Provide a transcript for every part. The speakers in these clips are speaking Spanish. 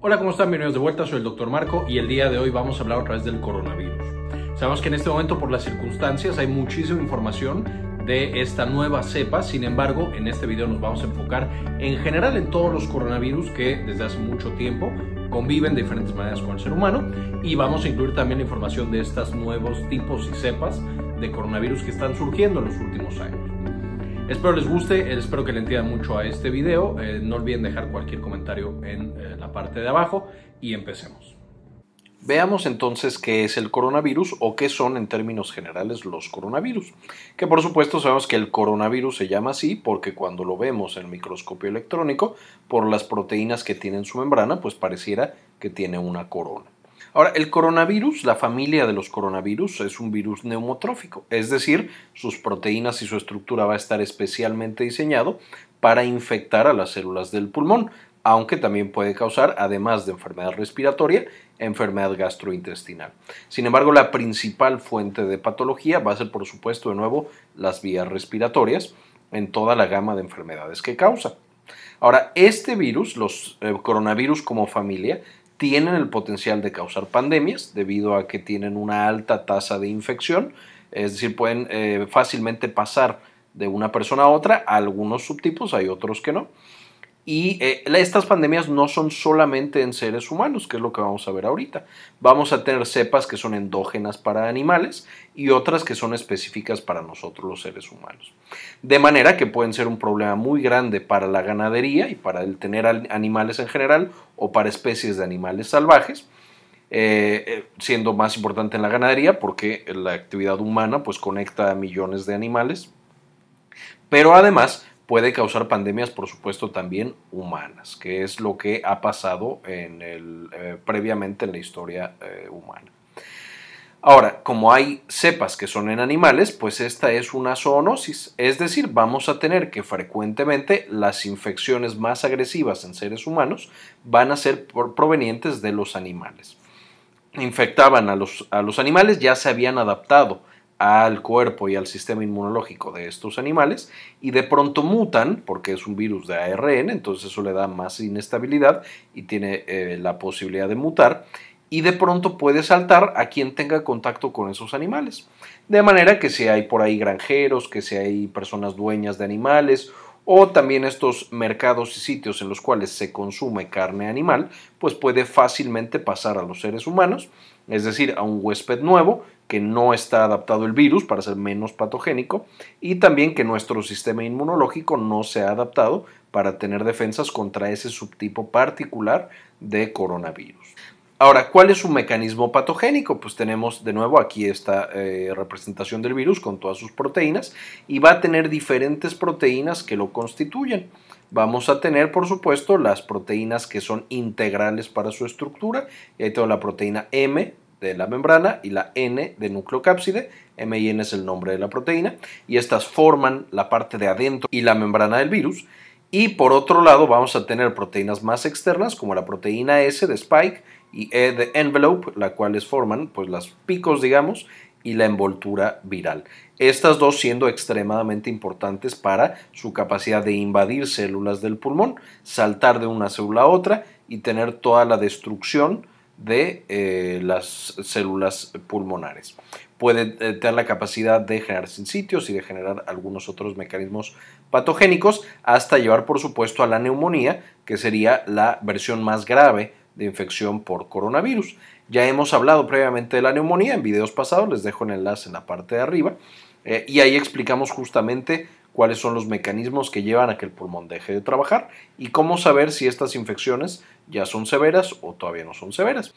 Hola, ¿cómo están? Bienvenidos de vuelta, soy el Dr. Marco y el día de hoy vamos a hablar otra vez del coronavirus. Sabemos que en este momento por las circunstancias hay muchísima información de esta nueva cepa, sin embargo en este video nos vamos a enfocar en general en todos los coronavirus que desde hace mucho tiempo conviven de diferentes maneras con el ser humano y vamos a incluir también la información de estos nuevos tipos y cepas de coronavirus que están surgiendo en los últimos años. Espero les guste, eh, espero que le entiendan mucho a este video. Eh, no olviden dejar cualquier comentario en eh, la parte de abajo y empecemos. Veamos entonces qué es el coronavirus o qué son en términos generales los coronavirus. Que por supuesto sabemos que el coronavirus se llama así porque cuando lo vemos en el microscopio electrónico, por las proteínas que tiene en su membrana, pues pareciera que tiene una corona. Ahora, el coronavirus, la familia de los coronavirus, es un virus neumotrófico, es decir, sus proteínas y su estructura va a estar especialmente diseñado para infectar a las células del pulmón, aunque también puede causar, además de enfermedad respiratoria, enfermedad gastrointestinal. Sin embargo, la principal fuente de patología va a ser, por supuesto, de nuevo, las vías respiratorias en toda la gama de enfermedades que causa. Ahora, este virus, los eh, coronavirus como familia, tienen el potencial de causar pandemias debido a que tienen una alta tasa de infección, es decir, pueden eh, fácilmente pasar de una persona a otra, algunos subtipos, hay otros que no. Y eh, estas pandemias no son solamente en seres humanos, que es lo que vamos a ver ahorita. Vamos a tener cepas que son endógenas para animales y otras que son específicas para nosotros los seres humanos. De manera que pueden ser un problema muy grande para la ganadería y para el tener animales en general o para especies de animales salvajes. Eh, eh, siendo más importante en la ganadería porque la actividad humana pues conecta a millones de animales pero además puede causar pandemias, por supuesto, también humanas, que es lo que ha pasado en el, eh, previamente en la historia eh, humana. Ahora, como hay cepas que son en animales, pues esta es una zoonosis, es decir, vamos a tener que frecuentemente las infecciones más agresivas en seres humanos van a ser provenientes de los animales. Infectaban a a los animales, ya se habían adaptado al cuerpo y al sistema inmunológico de estos animales y de pronto mutan porque es un virus de ARN, entonces eso le da más inestabilidad y tiene eh, la posibilidad de mutar y de pronto puede saltar a quien tenga contacto con esos animales. De manera que si hay por ahí granjeros, que si hay personas dueñas de animales o también estos mercados y sitios en los cuales se consume carne animal, pues puede fácilmente pasar a los seres humanos, es decir, a un huésped nuevo que no está adaptado el virus para ser menos patogénico y también que nuestro sistema inmunológico no se ha adaptado para tener defensas contra ese subtipo particular de coronavirus. Ahora, ¿cuál es su mecanismo patogénico? Pues tenemos de nuevo aquí esta eh, representación del virus con todas sus proteínas y va a tener diferentes proteínas que lo constituyen. Vamos a tener, por supuesto, las proteínas que son integrales para su estructura. Y ahí tengo la proteína M, de la membrana y la N de nucleocápside, M y N es el nombre de la proteína, y estas forman la parte de adentro y la membrana del virus. Y por otro lado vamos a tener proteínas más externas como la proteína S de spike y E de envelope, las cuales forman pues las picos, digamos, y la envoltura viral. Estas dos siendo extremadamente importantes para su capacidad de invadir células del pulmón, saltar de una célula a otra y tener toda la destrucción de eh, las células pulmonares. Puede eh, tener la capacidad de generar sitios y de generar algunos otros mecanismos patogénicos, hasta llevar, por supuesto, a la neumonía, que sería la versión más grave de infección por coronavirus. Ya hemos hablado previamente de la neumonía en videos pasados, les dejo el enlace en la parte de arriba, eh, y ahí explicamos justamente cuáles son los mecanismos que llevan a que el pulmón deje de trabajar y cómo saber si estas infecciones ya son severas o todavía no son severas.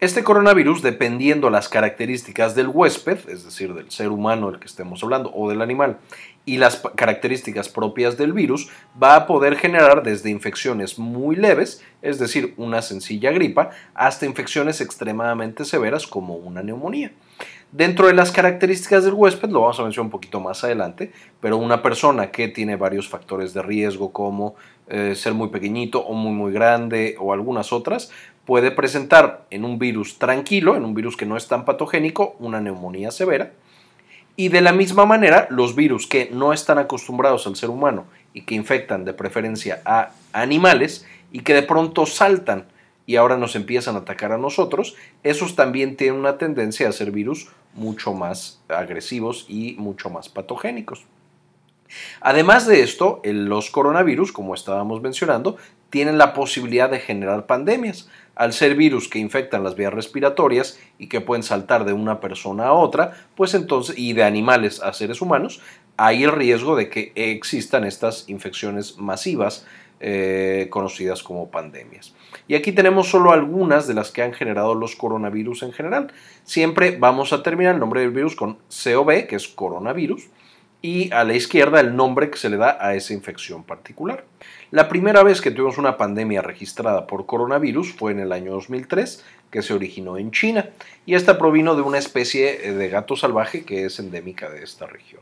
Este coronavirus, dependiendo las características del huésped, es decir, del ser humano del que estemos hablando o del animal, y las características propias del virus, va a poder generar desde infecciones muy leves, es decir, una sencilla gripa, hasta infecciones extremadamente severas como una neumonía. Dentro de las características del huésped, lo vamos a mencionar un poquito más adelante, pero una persona que tiene varios factores de riesgo como eh, ser muy pequeñito o muy muy grande o algunas otras, puede presentar en un virus tranquilo, en un virus que no es tan patogénico, una neumonía severa. Y de la misma manera, los virus que no están acostumbrados al ser humano y que infectan de preferencia a animales y que de pronto saltan y ahora nos empiezan a atacar a nosotros, esos también tienen una tendencia a ser virus mucho más agresivos y mucho más patogénicos. Además de esto, los coronavirus, como estábamos mencionando, tienen la posibilidad de generar pandemias. Al ser virus que infectan las vías respiratorias y que pueden saltar de una persona a otra, pues entonces, y de animales a seres humanos, hay el riesgo de que existan estas infecciones masivas eh, conocidas como pandemias. Y aquí tenemos solo algunas de las que han generado los coronavirus en general. Siempre vamos a terminar el nombre del virus con COV, que es coronavirus, y a la izquierda el nombre que se le da a esa infección particular. La primera vez que tuvimos una pandemia registrada por coronavirus fue en el año 2003, que se originó en China, y esta provino de una especie eh, de gato salvaje que es endémica de esta región.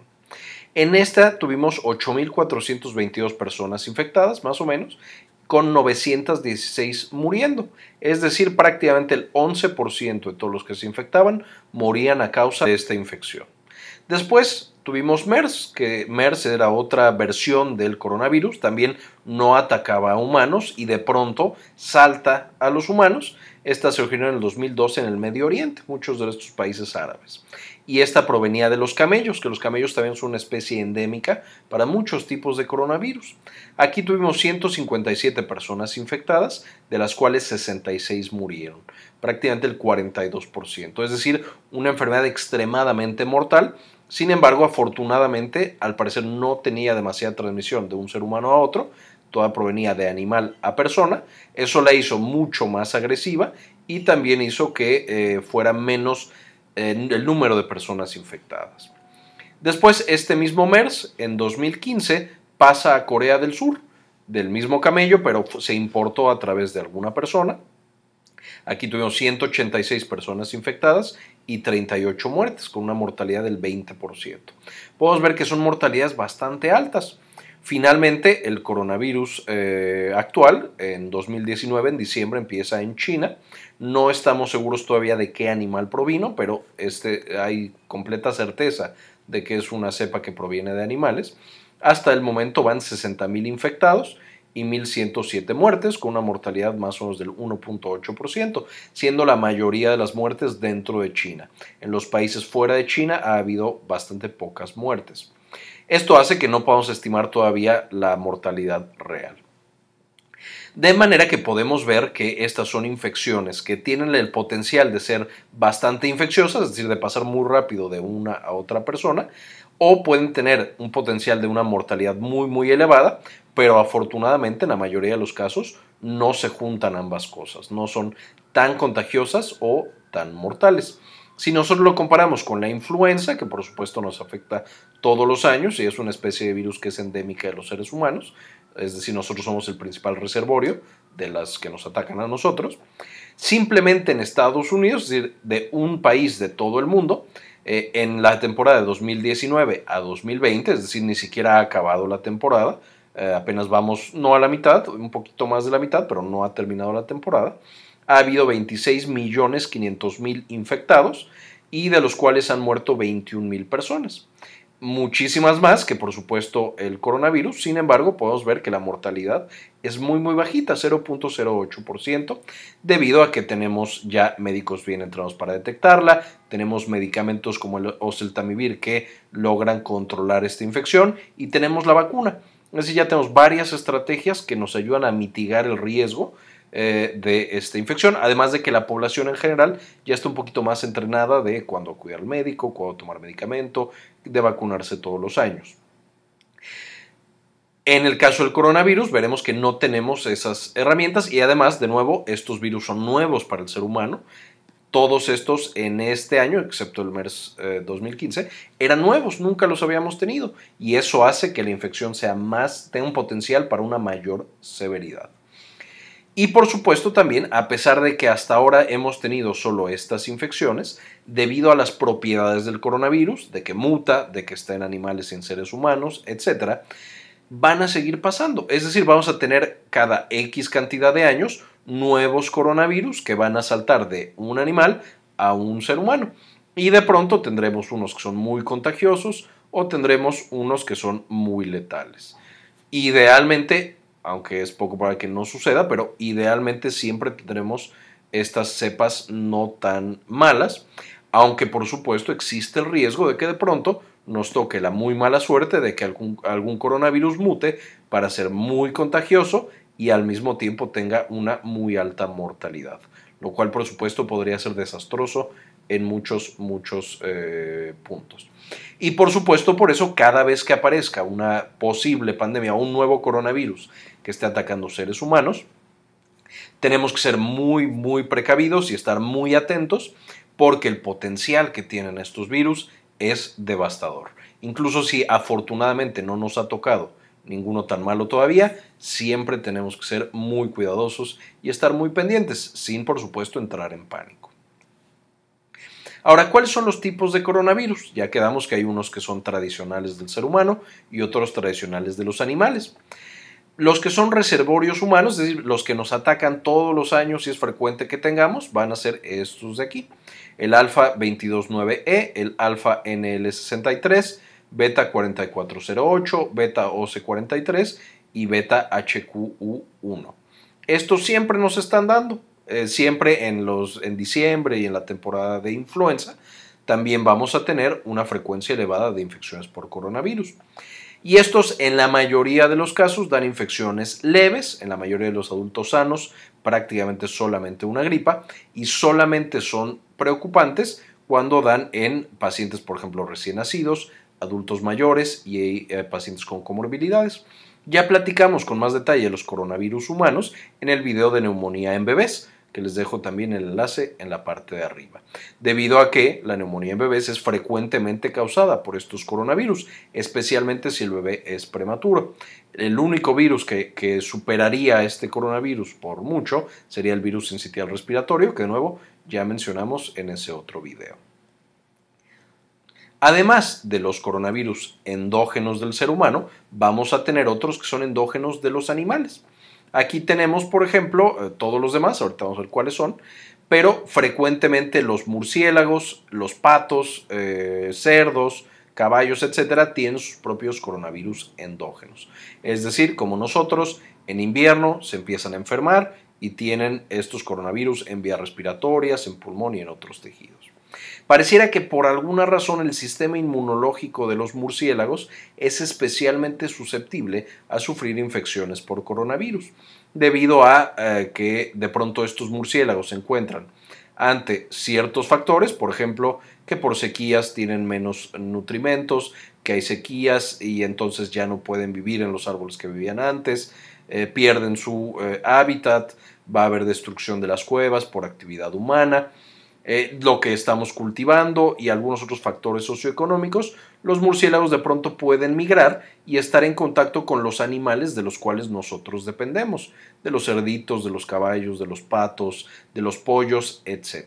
En esta tuvimos 8.422 personas infectadas, más o menos, con 916 muriendo. Es decir, prácticamente el 11% de todos los que se infectaban morían a causa de esta infección. Después tuvimos MERS, que MERS era otra versión del coronavirus, también no atacaba a humanos y de pronto salta a los humanos. Esta se originó en el 2012 en el Medio Oriente, muchos de estos países árabes y esta provenía de los camellos, que los camellos también son una especie endémica para muchos tipos de coronavirus. Aquí tuvimos 157 personas infectadas, de las cuales 66 murieron, prácticamente el 42%, es decir, una enfermedad extremadamente mortal. Sin embargo, afortunadamente, al parecer no tenía demasiada transmisión de un ser humano a otro, toda provenía de animal a persona. Eso la hizo mucho más agresiva y también hizo que eh, fuera menos el número de personas infectadas. Después, este mismo MERS, en 2015, pasa a Corea del Sur, del mismo camello, pero se importó a través de alguna persona. Aquí tuvimos 186 personas infectadas y 38 muertes, con una mortalidad del 20%. Podemos ver que son mortalidades bastante altas. Finalmente, el coronavirus eh, actual, en 2019, en diciembre, empieza en China. No estamos seguros todavía de qué animal provino, pero este, hay completa certeza de que es una cepa que proviene de animales. Hasta el momento van 60.000 infectados y 1.107 muertes, con una mortalidad más o menos del 1.8%, siendo la mayoría de las muertes dentro de China. En los países fuera de China ha habido bastante pocas muertes. Esto hace que no podamos estimar todavía la mortalidad real. De manera que podemos ver que estas son infecciones que tienen el potencial de ser bastante infecciosas, es decir, de pasar muy rápido de una a otra persona, o pueden tener un potencial de una mortalidad muy, muy elevada, pero afortunadamente en la mayoría de los casos no se juntan ambas cosas, no son tan contagiosas o tan mortales. Si nosotros lo comparamos con la influenza, que por supuesto nos afecta todos los años y es una especie de virus que es endémica de los seres humanos, es decir, nosotros somos el principal reservorio de las que nos atacan a nosotros, simplemente en Estados Unidos, es decir, de un país de todo el mundo, eh, en la temporada de 2019 a 2020, es decir, ni siquiera ha acabado la temporada, eh, apenas vamos no a la mitad, un poquito más de la mitad, pero no ha terminado la temporada ha habido 26.500.000 millones infectados y de los cuales han muerto 21.000 mil personas. Muchísimas más que por supuesto el coronavirus, sin embargo podemos ver que la mortalidad es muy muy bajita, 0.08%, debido a que tenemos ya médicos bien entrenados para detectarla, tenemos medicamentos como el oseltamivir que logran controlar esta infección y tenemos la vacuna. Así ya tenemos varias estrategias que nos ayudan a mitigar el riesgo eh, de esta infección. Además de que la población en general ya está un poquito más entrenada de cuándo acudir al médico, cuándo tomar medicamento, de vacunarse todos los años. En el caso del coronavirus, veremos que no tenemos esas herramientas y además, de nuevo, estos virus son nuevos para el ser humano. Todos estos en este año, excepto el MERS 2015, eh, eran nuevos, nunca los habíamos tenido y eso hace que la infección sea más, tenga un potencial para una mayor severidad. Y por supuesto también, a pesar de que hasta ahora hemos tenido solo estas infecciones, debido a las propiedades del coronavirus, de que muta, de que está en animales y en seres humanos, etc., van a seguir pasando. Es decir, vamos a tener cada X cantidad de años nuevos coronavirus que van a saltar de un animal a un ser humano. Y de pronto tendremos unos que son muy contagiosos o tendremos unos que son muy letales. Idealmente aunque es poco para que no suceda, pero idealmente siempre tendremos estas cepas no tan malas, aunque por supuesto existe el riesgo de que de pronto nos toque la muy mala suerte de que algún, algún coronavirus mute para ser muy contagioso y al mismo tiempo tenga una muy alta mortalidad, lo cual por supuesto podría ser desastroso en muchos, muchos eh, puntos. Y por supuesto, por eso cada vez que aparezca una posible pandemia o un nuevo coronavirus que esté atacando seres humanos. Tenemos que ser muy, muy precavidos y estar muy atentos porque el potencial que tienen estos virus es devastador. Incluso si afortunadamente no nos ha tocado ninguno tan malo todavía, siempre tenemos que ser muy cuidadosos y estar muy pendientes, sin por supuesto entrar en pánico. Ahora, ¿cuáles son los tipos de coronavirus? Ya quedamos que hay unos que son tradicionales del ser humano y otros tradicionales de los animales los que son reservorios humanos, es decir, los que nos atacan todos los años y es frecuente que tengamos, van a ser estos de aquí. El alfa 229E, e, el alfa NL63, beta 4408, beta OC43 y beta HQU1. Estos siempre nos están dando, eh, siempre en, los, en diciembre y en la temporada de influenza, también vamos a tener una frecuencia elevada de infecciones por coronavirus y estos en la mayoría de los casos dan infecciones leves, en la mayoría de los adultos sanos prácticamente solamente una gripa y solamente son preocupantes cuando dan en pacientes, por ejemplo, recién nacidos, adultos mayores y eh, pacientes con comorbilidades. Ya platicamos con más detalle los coronavirus humanos en el video de neumonía en bebés que les dejo también el enlace en la parte de arriba. Debido a que la neumonía en bebés es frecuentemente causada por estos coronavirus, especialmente si el bebé es prematuro. El único virus que, superaría este coronavirus por mucho sería el virus sincitial respiratorio, que de nuevo ya mencionamos en ese otro video. Además de los coronavirus endógenos del ser humano, vamos a tener otros que son endógenos de los animales. Aquí tenemos, por ejemplo, eh, todos los demás, ahorita vamos a ver cuáles son, pero frecuentemente los murciélagos, los patos, eh, cerdos, caballos, etcétera, tienen sus propios coronavirus endógenos. Es decir, como nosotros, en invierno se empiezan a enfermar y tienen estos coronavirus en vías respiratorias, en pulmón y en otros tejidos. Pareciera que por alguna razón el sistema inmunológico de los murciélagos es especialmente susceptible a sufrir infecciones por coronavirus, debido a eh, que de pronto estos murciélagos se encuentran ante ciertos factores, por ejemplo, que por sequías tienen menos nutrimentos, que hay sequías y entonces ya no pueden vivir en los árboles que vivían antes, eh, pierden su eh, hábitat, va a haber destrucción de las cuevas por actividad humana. Eh, lo que estamos cultivando y algunos otros factores socioeconómicos, los murciélagos de pronto pueden migrar y estar en contacto con los animales de los cuales nosotros dependemos, de los cerditos, de los caballos, de los patos, de los pollos, etc.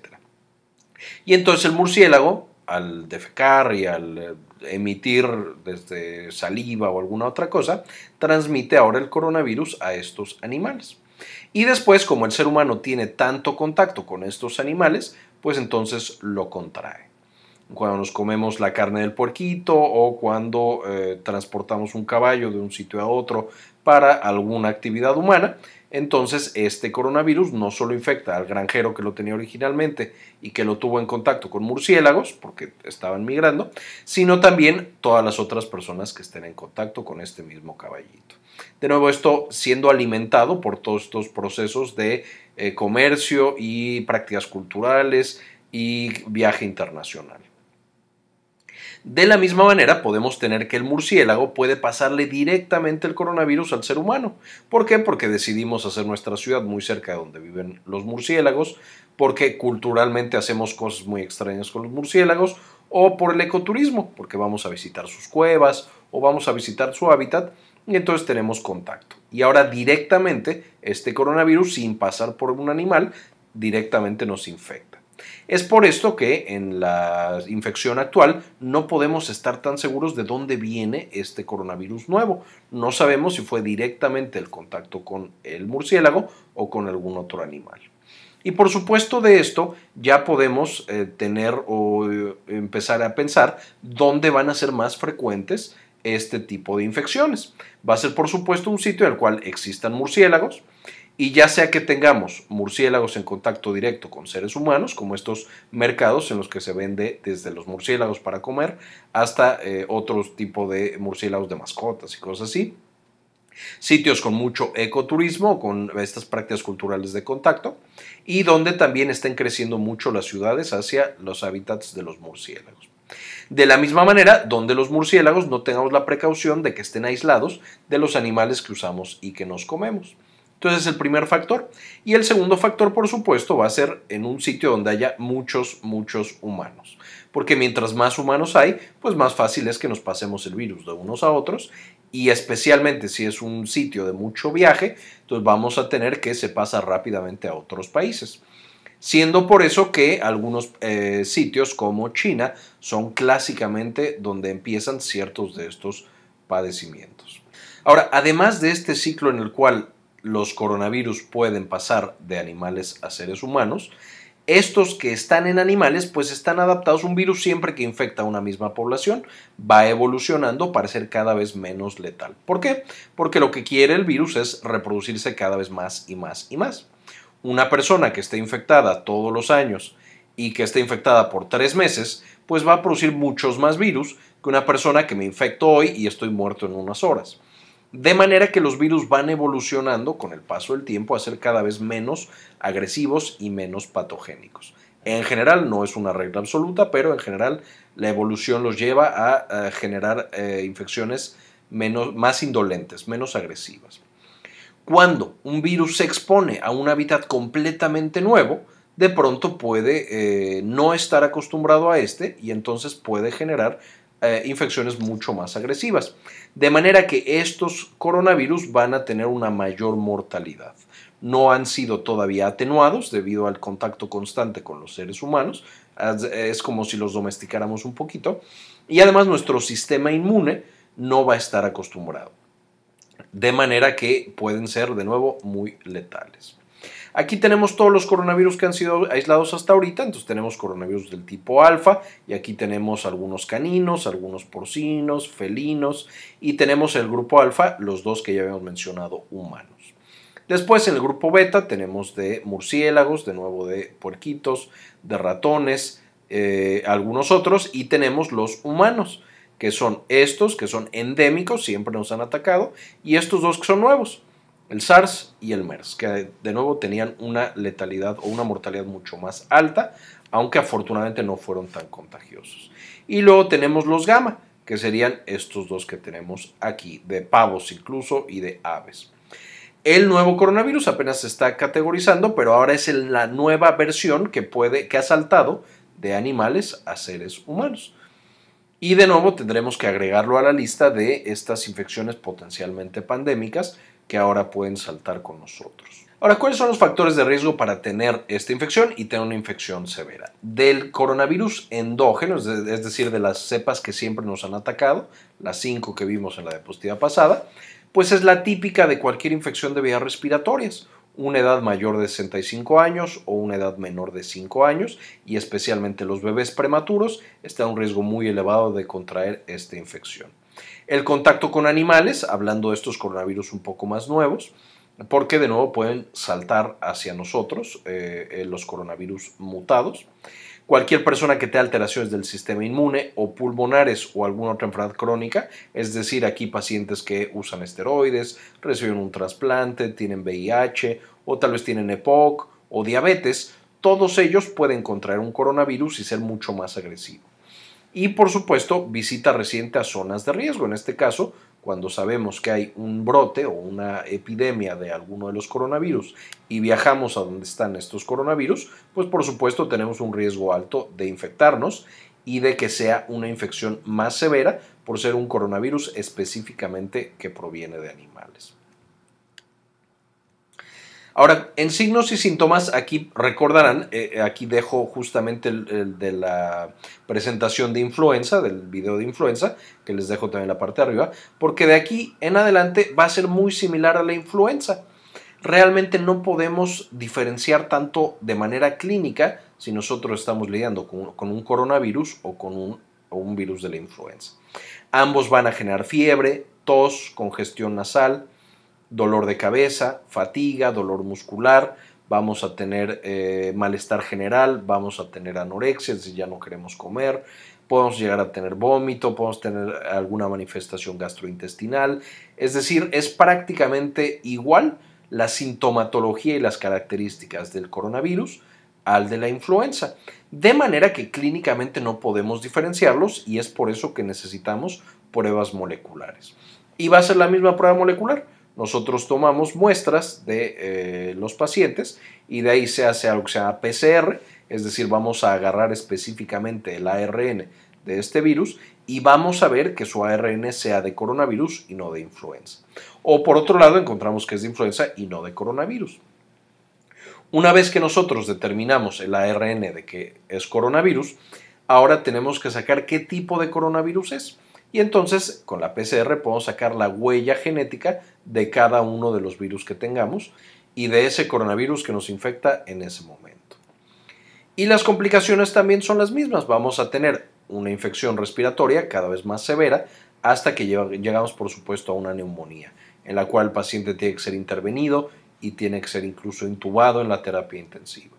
Y entonces el murciélago, al defecar y al eh, emitir desde saliva o alguna otra cosa, transmite ahora el coronavirus a estos animales. Y después, como el ser humano tiene tanto contacto con estos animales, pues entonces lo contrae. Cuando nos comemos la carne del puerquito o cuando eh, transportamos un caballo de un sitio a otro para alguna actividad humana. Entonces, este coronavirus no solo infecta al granjero que lo tenía originalmente y que lo tuvo en contacto con murciélagos, porque estaban migrando, sino también todas las otras personas que estén en contacto con este mismo caballito. De nuevo, esto siendo alimentado por todos estos procesos de eh, comercio y prácticas culturales y viaje internacional. De la misma manera, podemos tener que el murciélago puede pasarle directamente el coronavirus al ser humano. ¿Por qué? Porque decidimos hacer nuestra ciudad muy cerca de donde viven los murciélagos, porque culturalmente hacemos cosas muy extrañas con los murciélagos, o por el ecoturismo, porque vamos a visitar sus cuevas o vamos a visitar su hábitat y entonces tenemos contacto. Y ahora directamente este coronavirus, sin pasar por un animal, directamente nos infecta. Es por esto que en la infección actual no podemos estar tan seguros de dónde viene este coronavirus nuevo. No sabemos si fue directamente el contacto con el murciélago o con algún otro animal. Y por supuesto de esto ya podemos eh, tener o eh, empezar a pensar dónde van a ser más frecuentes este tipo de infecciones. Va a ser por supuesto un sitio en el cual existan murciélagos y ya sea que tengamos murciélagos en contacto directo con seres humanos, como estos mercados en los que se vende desde los murciélagos para comer hasta eh, otros tipo de murciélagos de mascotas y cosas así. Sitios con mucho ecoturismo, con estas prácticas culturales de contacto y donde también estén creciendo mucho las ciudades hacia los hábitats de los murciélagos. De la misma manera, donde los murciélagos no tengamos la precaución de que estén aislados de los animales que usamos y que nos comemos. Entonces, el primer factor. Y el segundo factor, por supuesto, va a ser en un sitio donde haya muchos, muchos humanos. Porque mientras más humanos hay, pues más fácil es que nos pasemos el virus de unos a otros. Y especialmente si es un sitio de mucho viaje, entonces vamos a tener que se pasa rápidamente a otros países siendo por eso que algunos eh, sitios como China son clásicamente donde empiezan ciertos de estos padecimientos. Ahora, además de este ciclo en el cual los coronavirus pueden pasar de animales a seres humanos. Estos que están en animales, pues están adaptados. Un virus siempre que infecta a una misma población va evolucionando para ser cada vez menos letal. ¿Por qué? Porque lo que quiere el virus es reproducirse cada vez más y más y más. Una persona que esté infectada todos los años y que esté infectada por tres meses, pues va a producir muchos más virus que una persona que me infecto hoy y estoy muerto en unas horas. De manera que los virus van evolucionando con el paso del tiempo a ser cada vez menos agresivos y menos patogénicos. En general, no es una regla absoluta, pero en general la evolución los lleva a, generar eh, infecciones menos, más indolentes, menos agresivas. Cuando un virus se expone a un hábitat completamente nuevo, de pronto puede eh, no estar acostumbrado a este y entonces puede generar eh, infecciones mucho más agresivas. De manera que estos coronavirus van a tener una mayor mortalidad. No han sido todavía atenuados debido al contacto constante con los seres humanos. Es como si los domesticáramos un poquito. Y además nuestro sistema inmune no va a estar acostumbrado. De manera que pueden ser de nuevo muy letales. Aquí tenemos todos los coronavirus que han sido aislados hasta ahorita, entonces tenemos coronavirus del tipo alfa y aquí tenemos algunos caninos, algunos porcinos, felinos y tenemos el grupo alfa, los dos que ya habíamos mencionado, humanos. Después en el grupo beta tenemos de murciélagos, de nuevo de puerquitos, de ratones, eh, algunos otros y tenemos los humanos, que son estos, que son endémicos, siempre nos han atacado, y estos dos que son nuevos el SARS y el MERS, que de nuevo tenían una letalidad o una mortalidad mucho más alta, aunque afortunadamente no fueron tan contagiosos. Y luego tenemos los gamma, que serían estos dos que tenemos aquí, de pavos incluso y de aves. El nuevo coronavirus apenas se está categorizando, pero ahora es la nueva versión que puede que ha saltado de animales a seres humanos. Y de nuevo tendremos que agregarlo a la lista de estas infecciones potencialmente pandémicas que ahora pueden saltar con nosotros. Ahora, ¿cuáles son los factores de riesgo para tener esta infección y tener una infección severa? Del coronavirus endógeno, es decir, de las cepas que siempre nos han atacado, las cinco que vimos en la diapositiva pasada, pues es la típica de cualquier infección de vías respiratorias, una edad mayor de 65 años o una edad menor de 5 años y especialmente los bebés prematuros está a un riesgo muy elevado de contraer esta infección. El contacto con animales, hablando de estos coronavirus un poco más nuevos, porque de nuevo pueden saltar hacia nosotros eh, eh, los coronavirus mutados. Cualquier persona que tenga alteraciones del sistema inmune o pulmonares o alguna otra enfermedad crónica, es decir, aquí pacientes que usan esteroides, reciben un trasplante, tienen VIH o tal vez tienen EPOC o diabetes, todos ellos pueden contraer un coronavirus y ser mucho más agresivos y por supuesto visita reciente a zonas de riesgo. En este caso, cuando sabemos que hay un brote o una epidemia de alguno de los coronavirus y viajamos a donde están estos coronavirus, pues por supuesto tenemos un riesgo alto de infectarnos y de que sea una infección más severa por ser un coronavirus específicamente que proviene de animales. Ahora, en signos y síntomas, aquí recordarán, eh, eh, aquí dejo justamente el, de la presentación de influenza, del video de influenza, que les dejo también en la parte de arriba, porque de aquí en adelante va a ser muy similar a la influenza. Realmente no podemos diferenciar tanto de manera clínica si nosotros estamos lidiando con, un coronavirus o con un virus de la influenza. Ambos van a generar fiebre, tos, congestión nasal, dolor de cabeza, fatiga, dolor muscular, vamos a tener eh, malestar general, vamos a tener anorexia, si ya no queremos comer, podemos llegar a tener vómito, podemos tener alguna manifestación gastrointestinal. Es decir, es prácticamente igual la sintomatología y las características del coronavirus al de la influenza. De manera que clínicamente no podemos diferenciarlos y es por eso que necesitamos pruebas moleculares. Y va a ser la misma prueba molecular nosotros tomamos muestras de eh, los pacientes y de ahí se hace algo que se llama PCR, es decir, vamos a agarrar específicamente el ARN de este virus y vamos a ver que su ARN sea de coronavirus y no de influenza. O por otro lado, encontramos que es de influenza y no de coronavirus. Una vez que nosotros determinamos el ARN de que es coronavirus, ahora tenemos que sacar qué tipo de coronavirus es y entonces con la PCR podemos sacar la huella genética de cada uno de los virus que tengamos y de ese coronavirus que nos infecta en ese momento. Y las complicaciones también son las mismas. Vamos a tener una infección respiratoria cada vez más severa hasta que llegamos por supuesto a una neumonía en la cual el paciente tiene que ser intervenido y tiene que ser incluso intubado en la terapia intensiva.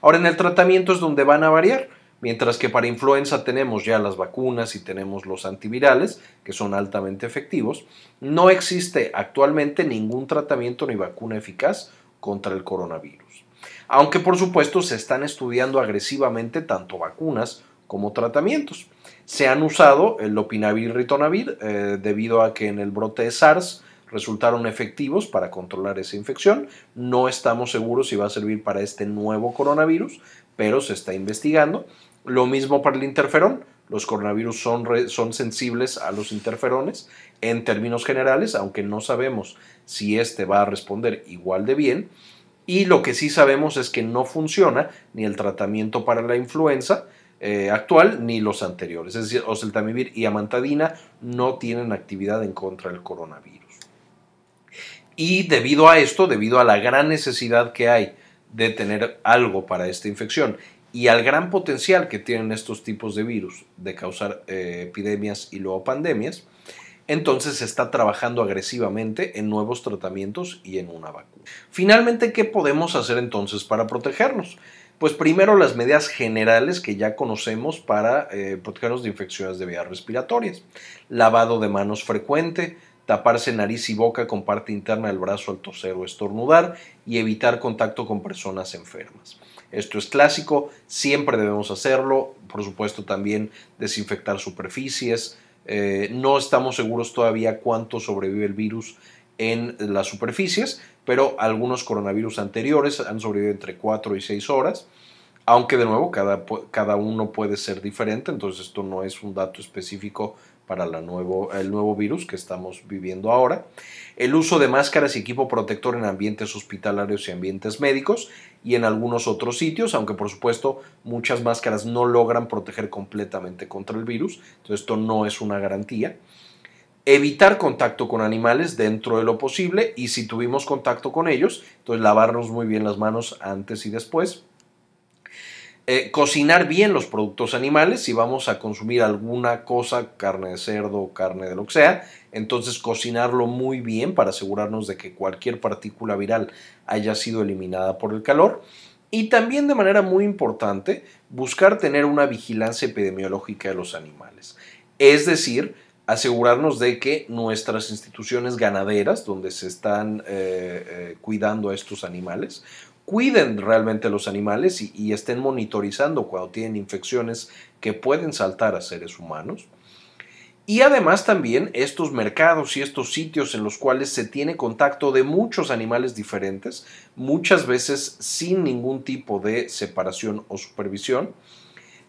Ahora en el tratamiento es donde van a variar Mientras que para influenza tenemos ya las vacunas y tenemos los antivirales, que son altamente efectivos, no existe actualmente ningún tratamiento ni vacuna eficaz contra el coronavirus. Aunque por supuesto se están estudiando agresivamente tanto vacunas como tratamientos. Se han usado el lopinavir-ritonavir eh, debido a que en el brote de SARS resultaron efectivos para controlar esa infección. No estamos seguros si va a servir para este nuevo coronavirus, pero se está investigando. Lo mismo para el interferón. Los coronavirus son, son sensibles a los interferones en términos generales, aunque no sabemos si este va a responder igual de bien. Y lo que sí sabemos es que no funciona ni el tratamiento para la influenza, eh, actual ni los anteriores. Es decir, oseltamivir y amantadina no tienen actividad en contra del coronavirus. Y debido a esto, debido a la gran necesidad que hay de tener algo para esta infección y al gran potencial que tienen estos tipos de virus de causar eh, epidemias y luego pandemias, entonces se está trabajando agresivamente en nuevos tratamientos y en una vacuna. Finalmente, ¿qué podemos hacer entonces para protegernos? Pues primero las medidas generales que ya conocemos para eh, protegernos de infecciones de vías respiratorias. Lavado de manos frecuente, taparse nariz y boca con parte interna del brazo al toser o estornudar y evitar contacto con personas enfermas. Esto es clásico, siempre debemos hacerlo, por supuesto también desinfectar superficies. Eh, no estamos seguros todavía cuánto sobrevive el virus en las superficies, pero algunos coronavirus anteriores han sobrevivido entre 4 y 6 horas, aunque de nuevo cada, cada uno puede ser diferente, entonces esto no es un dato específico para el nuevo virus que estamos viviendo ahora, el uso de máscaras y equipo protector en ambientes hospitalarios y ambientes médicos y en algunos otros sitios, aunque por supuesto muchas máscaras no logran proteger completamente contra el virus, entonces esto no es una garantía. Evitar contacto con animales dentro de lo posible y si tuvimos contacto con ellos, entonces lavarnos muy bien las manos antes y después eh, cocinar bien los productos animales. Si vamos a consumir alguna cosa, carne de cerdo, carne de lo que sea, entonces cocinarlo muy bien para asegurarnos de que cualquier partícula viral haya sido eliminada por el calor. Y también de manera muy importante, buscar tener una vigilancia epidemiológica de los animales. Es decir, asegurarnos de que nuestras instituciones ganaderas, donde se están eh, eh, cuidando a estos animales, cuiden realmente los animales y, estén monitorizando cuando tienen infecciones que pueden saltar a seres humanos. Y además también estos mercados y estos sitios en los cuales se tiene contacto de muchos animales diferentes, muchas veces sin ningún tipo de separación o supervisión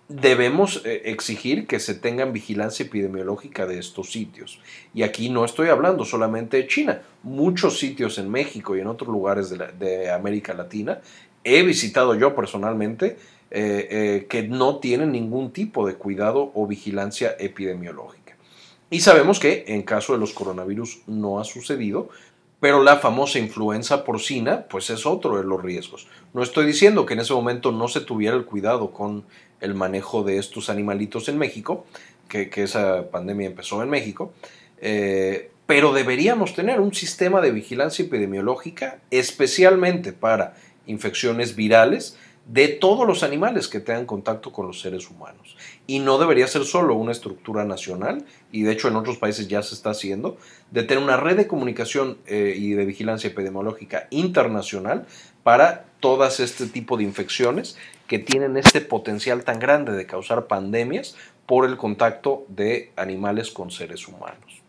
debemos eh, exigir que se tengan vigilancia epidemiológica de estos sitios. Y aquí no estoy hablando solamente de China, muchos sitios en México y en otros lugares de, América Latina he visitado yo personalmente eh, eh, que no tienen ningún tipo de cuidado o vigilancia epidemiológica. Y sabemos que en caso de los coronavirus no ha sucedido, pero la famosa influenza porcina, pues es otro de los riesgos. No estoy diciendo que en ese momento no se tuviera el cuidado con el manejo de estos animalitos en México, que, esa pandemia empezó en México, eh, pero deberíamos tener un sistema de vigilancia epidemiológica especialmente para infecciones virales de todos los animales que tengan contacto con los seres humanos. Y no debería ser solo una estructura nacional, y de hecho en otros países ya se está haciendo, de tener una red de comunicación eh, y de vigilancia epidemiológica internacional para todas este tipo de infecciones que tienen este potencial tan grande de causar pandemias por el contacto de animales con seres humanos.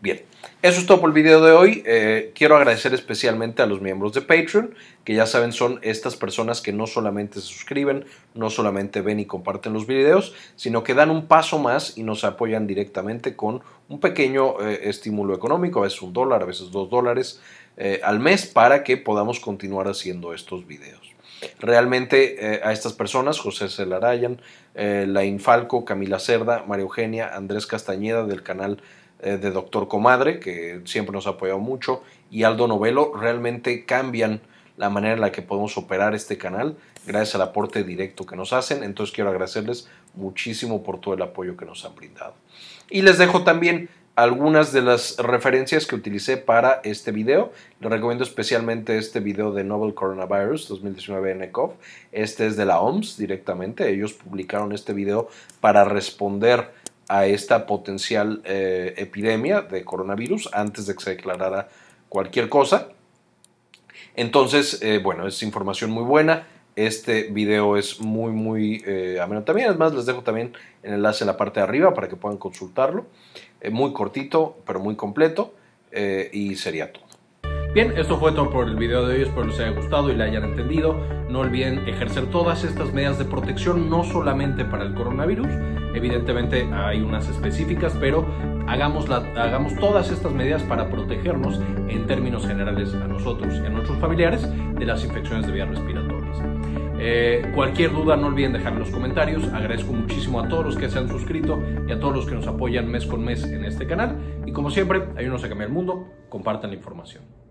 Bien, eso es todo por el video de hoy. Eh, quiero agradecer especialmente a los miembros de Patreon, que ya saben son estas personas que no solamente se suscriben, no solamente ven y comparten los videos, sino que dan un paso más y nos apoyan directamente con un pequeño eh, estímulo económico, a veces un dólar, a veces dos dólares eh, al mes, para que podamos continuar haciendo estos videos. Realmente eh, a estas personas, José Celarayan, eh, Lain Falco, Camila Cerda, María Eugenia, Andrés Castañeda del canal eh, de Doctor Comadre, que siempre nos ha apoyado mucho, y Aldo Novelo, realmente cambian la manera en la que podemos operar este canal gracias al aporte directo que nos hacen. Entonces quiero agradecerles muchísimo por todo el apoyo que nos han brindado. Y les dejo también algunas de las referencias que utilicé para este video. Les recomiendo especialmente este video de Novel Coronavirus 2019 NCOV. Este es de la OMS directamente. Ellos publicaron este video para responder a esta potencial eh, epidemia de coronavirus antes de que se declarara cualquier cosa. Entonces, eh, bueno, es información muy buena este video es muy, muy eh, ameno. También, además, les dejo también el enlace en la parte de arriba para que puedan consultarlo. Eh, muy cortito, pero muy completo. Eh, y sería todo. Bien, esto fue todo por el video de hoy, espero les haya gustado y la hayan entendido. No olviden ejercer todas estas medidas de protección, no solamente para el coronavirus, evidentemente hay unas específicas, pero hagamos, hagamos todas estas medidas para protegernos en términos generales a nosotros y a nuestros familiares de las infecciones de vía respiratoria. Eh, cualquier duda no olviden dejar en los comentarios. Agradezco muchísimo a todos los que se han suscrito y a todos los que nos apoyan mes con mes en este canal. Y como siempre, ayúdenos a cambiar el mundo, compartan la información.